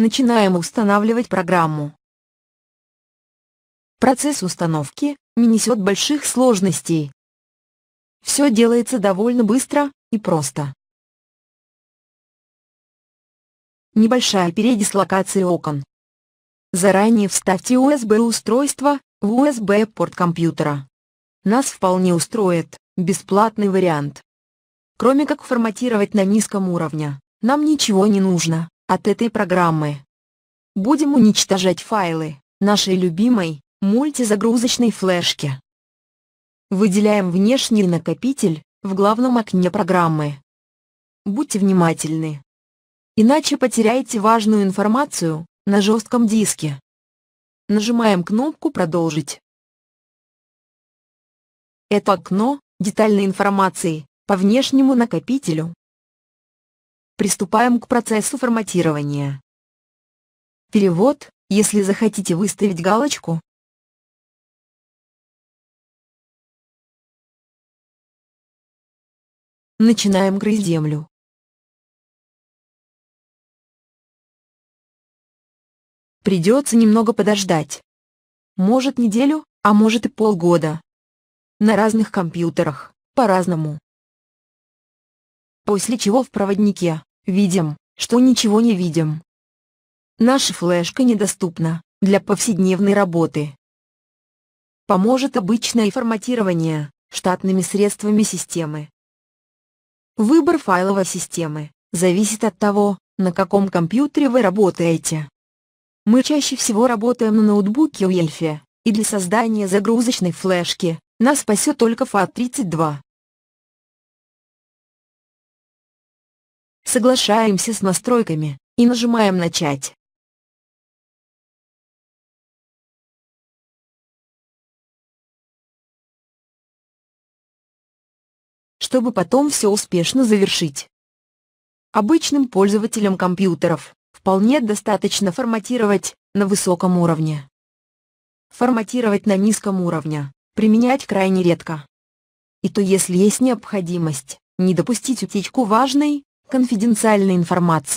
Начинаем устанавливать программу. Процесс установки не несет больших сложностей. Все делается довольно быстро и просто. Небольшая передислокация окон. Заранее вставьте USB-устройство в USB-порт компьютера. Нас вполне устроит бесплатный вариант. Кроме как форматировать на низком уровне, нам ничего не нужно от этой программы. Будем уничтожать файлы нашей любимой мультизагрузочной флешки. Выделяем внешний накопитель в главном окне программы. Будьте внимательны. Иначе потеряете важную информацию на жестком диске. Нажимаем кнопку «Продолжить». Это окно детальной информации по внешнему накопителю Приступаем к процессу форматирования. Перевод, если захотите выставить галочку. Начинаем грызть землю. Придется немного подождать. Может неделю, а может и полгода. На разных компьютерах, по-разному. После чего в проводнике видим, что ничего не видим. Наша флешка недоступна для повседневной работы. Поможет обычное форматирование штатными средствами системы. Выбор файловой системы зависит от того, на каком компьютере вы работаете. Мы чаще всего работаем на ноутбуке у Эльфи, и для создания загрузочной флешки нас спасет только FAT32. Соглашаемся с настройками и нажимаем «Начать». чтобы потом все успешно завершить. Обычным пользователям компьютеров вполне достаточно форматировать на высоком уровне. Форматировать на низком уровне применять крайне редко. И то если есть необходимость, не допустить утечку важной, конфиденциальной информации.